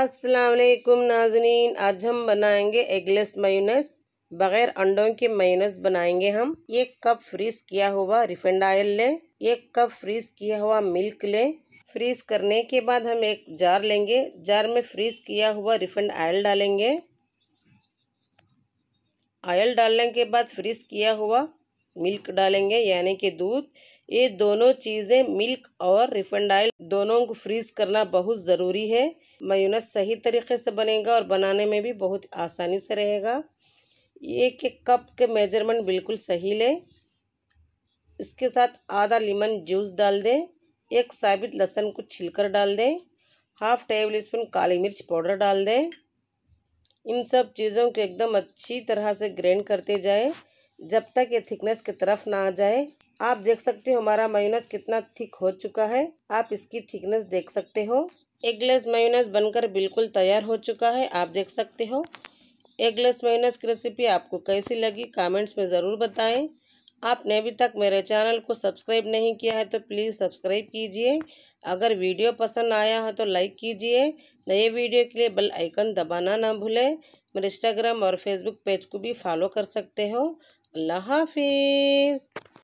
असलकुम नाजनीन आज हम बनाएंगे एगलेस मायूनस बग़ैर अंडों के मायूनस बनाएंगे हम एक कप फ्रीज़ किया हुआ रिफाइंड आयल लें एक कप फ्रीज़ किया हुआ मिल्क लें फ्रीज़ करने के बाद हम एक जार लेंगे जार में फ्रीज़ किया हुआ रिफाइंड आयल डालेंगे आयल डालने के बाद फ्रीज़ किया हुआ मिल्क डालेंगे यानी कि दूध ये दोनों चीज़ें मिल्क और रिफाइंड ऑयल दोनों को फ्रीज करना बहुत ज़रूरी है मयूनस सही तरीके से बनेगा और बनाने में भी बहुत आसानी से रहेगा एक एक कप के मेजरमेंट बिल्कुल सही लें इसके साथ आधा लेमन जूस डाल दें एक साबित लहसन को छिलकर डाल दें हाफ टेबल स्पून काली मिर्च पाउडर डाल दें इन सब चीज़ों को एकदम अच्छी तरह से ग्रैंड करते जाएं जब तक ये थिकनेस की तरफ ना आ जाए आप देख सकते हो हमारा मायूनस कितना थिक हो चुका है आप इसकी थिकनेस देख सकते हो एक ग्लास मायूनस बनकर बिल्कुल तैयार हो चुका है आप देख सकते हो एक ग्लास मायूनस की रेसिपी आपको कैसी लगी कमेंट्स में ज़रूर बताएं आपने अभी तक मेरे चैनल को सब्सक्राइब नहीं किया है तो प्लीज़ सब्सक्राइब कीजिए अगर वीडियो पसंद आया हो तो लाइक कीजिए नए वीडियो के लिए बेल आइकन दबाना ना भूलें मेरे इंस्टाग्राम और फेसबुक पेज को भी फॉलो कर सकते हो अल्लाह हाफिज़